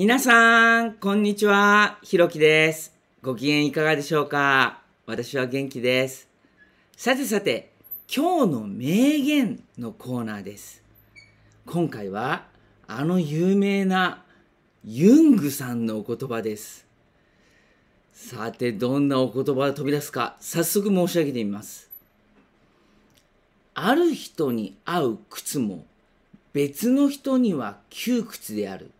皆さん、こんにちは。ひろきです。ご機嫌いかがでしょうか私は元気です。さてさて、今日の名言のコーナーです。今回は、あの有名なユングさんのお言葉です。さて、どんなお言葉が飛び出すか、早速申し上げてみます。ある人に合う靴も、別の人には窮屈である。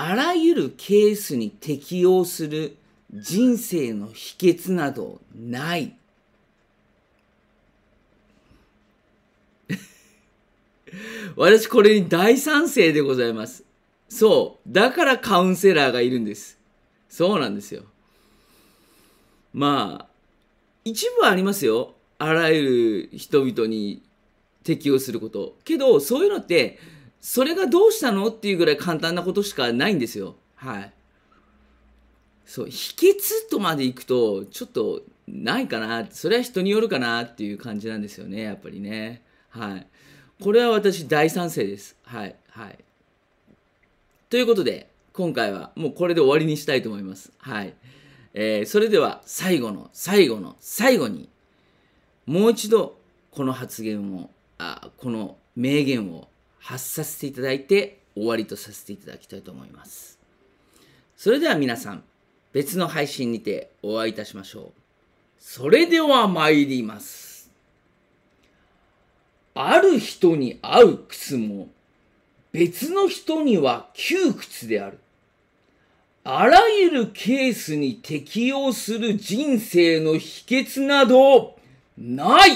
あらゆるケースに適応する人生の秘訣などない。私これに大賛成でございます。そう。だからカウンセラーがいるんです。そうなんですよ。まあ、一部はありますよ。あらゆる人々に適応すること。けど、そういうのって、それがどうしたのっていうぐらい簡単なことしかないんですよ。はい。そう、秘訣とまでいくと、ちょっとないかな。それは人によるかなっていう感じなんですよね、やっぱりね。はい。これは私大賛成です。はい。はい。ということで、今回はもうこれで終わりにしたいと思います。はい。えー、それでは最後の最後の最後に、もう一度この発言を、あこの名言を発させていただいて終わりとさせていただきたいと思います。それでは皆さん、別の配信にてお会いいたしましょう。それでは参ります。ある人に合う靴も、別の人には窮屈である。あらゆるケースに適用する人生の秘訣など、ない